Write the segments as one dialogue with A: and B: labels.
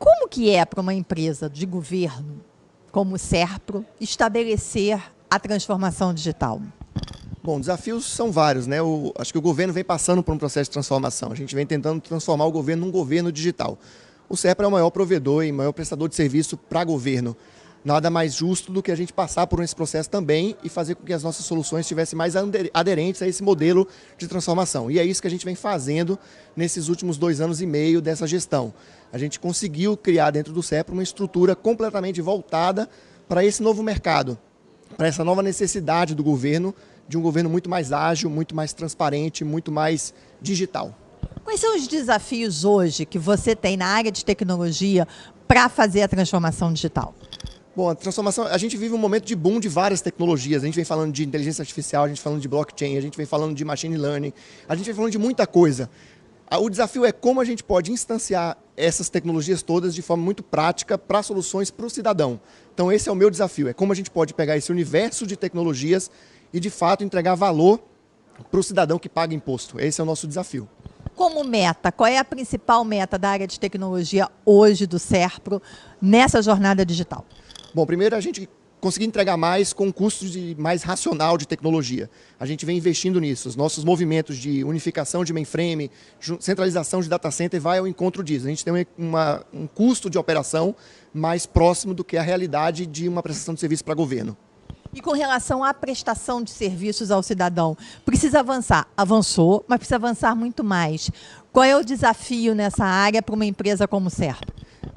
A: Como que é para uma empresa de governo, como o SERPRO, estabelecer a transformação digital?
B: Bom, desafios são vários, né? O, acho que o governo vem passando por um processo de transformação. A gente vem tentando transformar o governo num governo digital. O Serpro é o maior provedor e maior prestador de serviço para governo nada mais justo do que a gente passar por esse processo também e fazer com que as nossas soluções estivessem mais aderentes a esse modelo de transformação. E é isso que a gente vem fazendo nesses últimos dois anos e meio dessa gestão. A gente conseguiu criar dentro do CEPRO uma estrutura completamente voltada para esse novo mercado, para essa nova necessidade do governo, de um governo muito mais ágil, muito mais transparente, muito mais digital. Quais são os desafios hoje que você tem
A: na área de tecnologia para fazer a transformação digital?
B: Bom, a transformação, a gente vive um momento de boom de várias tecnologias. A gente vem falando de inteligência artificial, a gente falando de blockchain, a gente vem falando de machine learning, a gente vem falando de muita coisa. O desafio é como a gente pode instanciar essas tecnologias todas de forma muito prática para soluções para o cidadão. Então esse é o meu desafio, é como a gente pode pegar esse universo de tecnologias e de fato entregar valor para o cidadão que paga imposto. Esse é o nosso desafio
A: como meta, qual é a principal meta da área de tecnologia hoje do SERPRO nessa jornada digital?
B: Bom, primeiro a gente conseguir entregar mais com custos de, mais racional de tecnologia. A gente vem investindo nisso. Os nossos movimentos de unificação de mainframe, centralização de data center vai ao encontro disso. A gente tem uma, um custo de operação mais próximo do que a realidade de uma prestação de serviço para governo.
A: E com relação à prestação de serviços ao cidadão, precisa avançar. Avançou, mas precisa avançar muito mais. Qual é o desafio nessa área para uma empresa como o Serpa?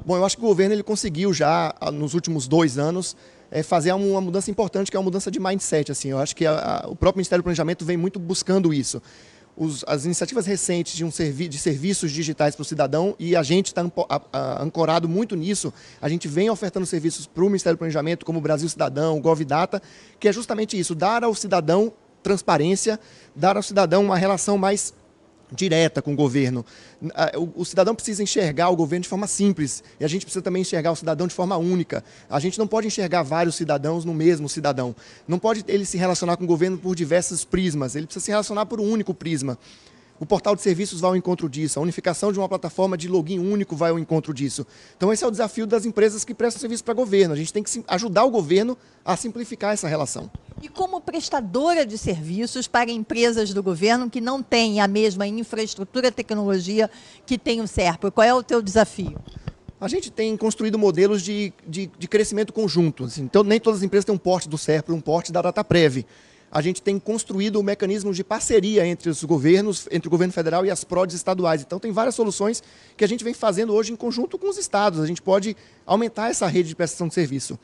B: Bom, eu acho que o governo ele conseguiu já, ah, nos últimos dois anos, eh, fazer uma mudança importante, que é uma mudança de mindset. Assim. Eu acho que a, a, o próprio Ministério do Planejamento vem muito buscando isso. Os, as iniciativas recentes de, um servi de serviços digitais para o cidadão, e a gente está ancorado muito nisso, a gente vem ofertando serviços para o Ministério do Planejamento, como o Brasil Cidadão, o GovData, que é justamente isso, dar ao cidadão transparência, dar ao cidadão uma relação mais direta com o governo. Ah, o cidadão precisa enxergar o governo de forma simples e a gente precisa também enxergar o cidadão de forma única. A gente não pode enxergar vários cidadãos no mesmo cidadão. Não pode ele se relacionar com o governo por diversos prismas, ele precisa se relacionar por um único prisma. O portal de serviços vai ao encontro disso, a unificação de uma plataforma de login único vai ao encontro disso. Então esse é o desafio das empresas que prestam serviço para o governo. A gente tem que ajudar o governo a simplificar essa relação.
A: E como prestadora de serviços para empresas do governo que não têm a mesma infraestrutura e tecnologia que tem o SERPRO, qual é o teu
B: desafio? A gente tem construído modelos de, de, de crescimento conjunto. Assim, então, nem todas as empresas têm um porte do SERPRO, um porte da DataPrev a gente tem construído um mecanismos de parceria entre os governos, entre o governo federal e as PRODES estaduais. Então, tem várias soluções que a gente vem fazendo hoje em conjunto com os estados. A gente pode aumentar essa rede de prestação de serviço.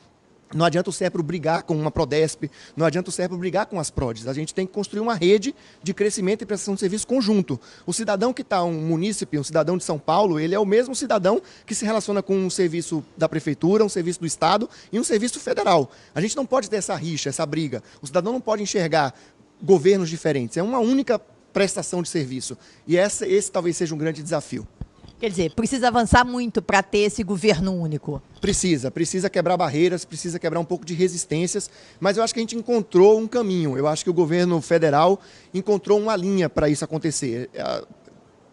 B: Não adianta o CEPRO brigar com uma Prodesp, não adianta o CEPRO brigar com as PRODES. A gente tem que construir uma rede de crescimento e prestação de serviço conjunto. O cidadão que está um munícipe, um cidadão de São Paulo, ele é o mesmo cidadão que se relaciona com um serviço da prefeitura, um serviço do Estado e um serviço federal. A gente não pode ter essa rixa, essa briga. O cidadão não pode enxergar governos diferentes. É uma única prestação de serviço. E essa, esse talvez seja um grande desafio.
A: Quer dizer, precisa avançar muito para ter esse governo único.
B: Precisa, precisa quebrar barreiras, precisa quebrar um pouco de resistências, mas eu acho que a gente encontrou um caminho. Eu acho que o governo federal encontrou uma linha para isso acontecer. É,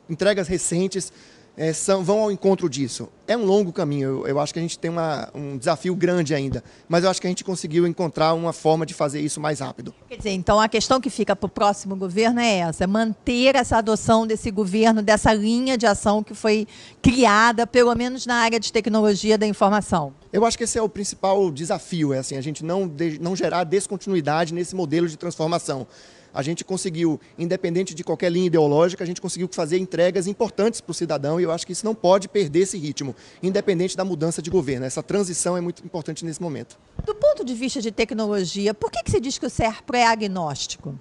B: entregas recentes é, são, vão ao encontro disso é um longo caminho. Eu, eu acho que a gente tem uma, um desafio grande ainda, mas eu acho que a gente conseguiu encontrar uma forma de fazer isso mais rápido.
A: Quer dizer, então a questão que fica para o próximo governo é essa: é manter essa adoção desse governo, dessa linha de ação que foi criada, pelo menos na área de tecnologia da informação.
B: Eu acho que esse é o principal desafio, é assim, a gente não, de, não gerar descontinuidade nesse modelo de transformação. A gente conseguiu, independente de qualquer linha ideológica, a gente conseguiu fazer entregas importantes para o cidadão e eu acho que isso não pode perder esse ritmo independente da mudança de governo. Essa transição é muito importante nesse momento. Do ponto de vista de tecnologia, por que, que se diz que o SERPRO é agnóstico?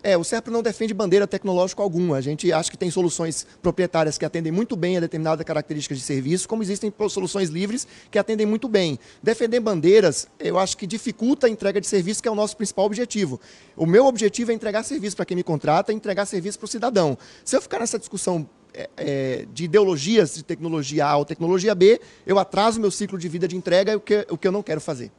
B: É, o SERPRO não defende bandeira tecnológica alguma. A gente acha que tem soluções proprietárias que atendem muito bem a determinadas características de serviço, como existem soluções livres que atendem muito bem. Defender bandeiras, eu acho que dificulta a entrega de serviço, que é o nosso principal objetivo. O meu objetivo é entregar serviço para quem me contrata, entregar serviço para o cidadão. Se eu ficar nessa discussão é, é, de ideologias de tecnologia A ou tecnologia B, eu atraso meu ciclo de vida de entrega, o que, o que eu não quero fazer.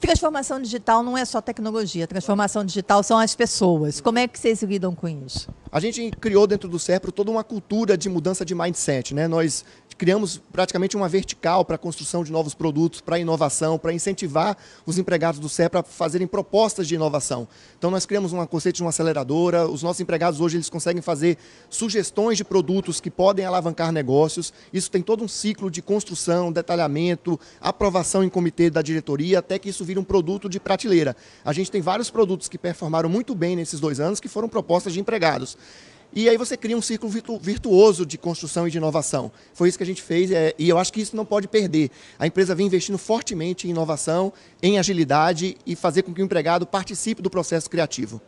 A: Transformação digital não é só tecnologia, transformação digital são as pessoas. Como é que vocês lidam com isso?
B: A gente criou dentro do SERPRO toda uma cultura de mudança de mindset. Né? Nós criamos praticamente uma vertical para a construção de novos produtos, para inovação, para incentivar os empregados do CEP a fazerem propostas de inovação. Então nós criamos um conceito de uma aceleradora, os nossos empregados hoje eles conseguem fazer sugestões de produtos que podem alavancar negócios. Isso tem todo um ciclo de construção, detalhamento, aprovação em comitê da diretoria, até que isso vira um produto de prateleira. A gente tem vários produtos que performaram muito bem nesses dois anos que foram propostas de empregados. E aí você cria um círculo virtuoso de construção e de inovação. Foi isso que a gente fez é, e eu acho que isso não pode perder. A empresa vem investindo fortemente em inovação, em agilidade e fazer com que o empregado participe do processo criativo.